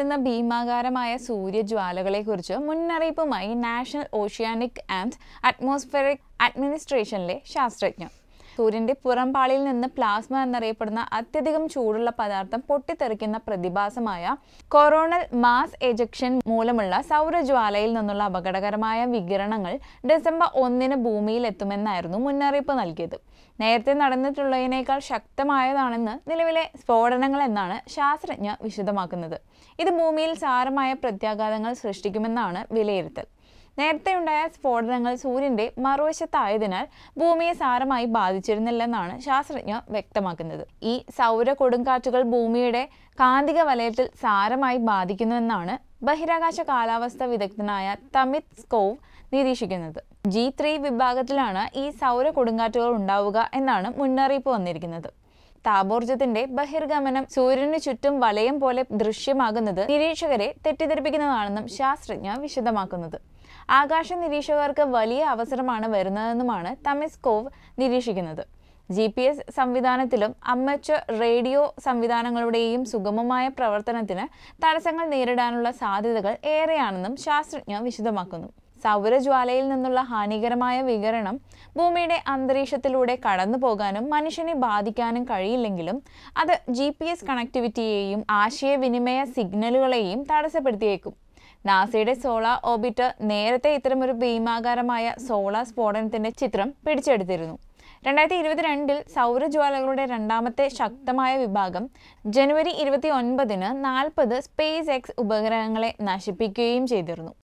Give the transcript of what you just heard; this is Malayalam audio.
വരുന്ന ഭീമാകാരമായ സൂര്യജ്വാലകളെക്കുറിച്ച് മുന്നറിയിപ്പുമായി നാഷണൽ ഓഷ്യാനിക് ആൻഡ് അറ്റ്മോസ്ഫിയറിക് അഡ്മിനിസ്ട്രേഷനിലെ ശാസ്ത്രജ്ഞർ സൂര്യന്റെ പുറംപാളിയിൽ നിന്ന് പ്ലാസ്മ എന്നറിയപ്പെടുന്ന അത്യധികം ചൂടുള്ള പദാർത്ഥം പൊട്ടിത്തെറിക്കുന്ന പ്രതിഭാസമായ കൊറോണൽ മാസ് എജക്ഷൻ മൂലമുള്ള സൗരജ്വാലയിൽ നിന്നുള്ള അപകടകരമായ വികിരണങ്ങൾ ഡിസംബർ ഒന്നിന് ഭൂമിയിൽ എത്തുമെന്നായിരുന്നു മുന്നറിയിപ്പ് നൽകിയത് നേരത്തെ നടന്നിട്ടുള്ളതിനേക്കാൾ ശക്തമായതാണെന്ന് നിലവിലെ സ്ഫോടനങ്ങൾ എന്നാണ് ശാസ്ത്രജ്ഞ വിശദമാക്കുന്നത് ഇത് ഭൂമിയിൽ സാരമായ പ്രത്യാഘാതങ്ങൾ സൃഷ്ടിക്കുമെന്നാണ് വിലയിരുത്തൽ നേരത്തെയുണ്ടായ സ്ഫോടനങ്ങൾ സൂര്യന്റെ മറുവശത്തായതിനാൽ ഭൂമിയെ സാരമായി ബാധിച്ചിരുന്നില്ലെന്നാണ് ശാസ്ത്രജ്ഞർ വ്യക്തമാക്കുന്നത് ഈ സൗര കൊടുങ്കാറ്റുകൾ ഭൂമിയുടെ കാന്തിക വലയത്തിൽ സാരമായി ബാധിക്കുന്നുവെന്നാണ് ബഹിരാകാശ കാലാവസ്ഥ വിദഗ്ധനായ തമിത് സ്കോവ് നിരീക്ഷിക്കുന്നത് ജി ത്രീ വിഭാഗത്തിലാണ് ഈ സൗര കൊടുങ്കാറ്റുകൾ ഉണ്ടാവുക എന്നാണ് മുന്നറിയിപ്പ് വന്നിരിക്കുന്നത് താപോർജത്തിന്റെ ബഹിർഗമനം സൂര്യന് ചുറ്റും വലയം പോലെ ദൃശ്യമാകുന്നത് നിരീക്ഷകരെ തെറ്റിദ്ധരിപ്പിക്കുന്നതാണെന്നും ശാസ്ത്രജ്ഞ വിശദമാക്കുന്നത് ആകാശ നിരീക്ഷകർക്ക് വലിയ അവസരമാണ് വരുന്നതെന്നുമാണ് തമിസ്കോവ് നിരീക്ഷിക്കുന്നത് ജി പി എസ് സംവിധാനത്തിലും അമ്മച്ച റേഡിയോ സംവിധാനങ്ങളുടെയും സുഗമമായ പ്രവർത്തനത്തിന് തടസ്സങ്ങൾ നേരിടാനുള്ള സാധ്യതകൾ ഏറെയാണെന്നും ശാസ്ത്രജ്ഞ വിശദമാക്കുന്നു സൗരജ്വാലയിൽ നിന്നുള്ള ഹാനികരമായ വികരണം ഭൂമിയുടെ അന്തരീക്ഷത്തിലൂടെ കടന്നു പോകാനും മനുഷ്യനെ ബാധിക്കാനും കഴിയില്ലെങ്കിലും അത് ജി പി എസ് കണക്ടിവിറ്റിയെയും ആശയവിനിമയ സിഗ്നലുകളെയും തടസ്സപ്പെടുത്തിയേക്കും നാസയുടെ സോളാർ ഓബിറ്റർ നേരത്തെ ഇത്തരമൊരു ഭീമാകാരമായ സോളാർ സ്ഫോടനത്തിന്റെ ചിത്രം പിടിച്ചെടുത്തിരുന്നു രണ്ടായിരത്തി ഇരുപത്തിരണ്ടിൽ സൗരജ്വാലകളുടെ രണ്ടാമത്തെ ശക്തമായ വിഭാഗം ജനുവരി ഇരുപത്തി ഒൻപതിന് നാൽപ്പത് സ്പേസ് എക്സ് ഉപഗ്രഹങ്ങളെ നശിപ്പിക്കുകയും ചെയ്തിരുന്നു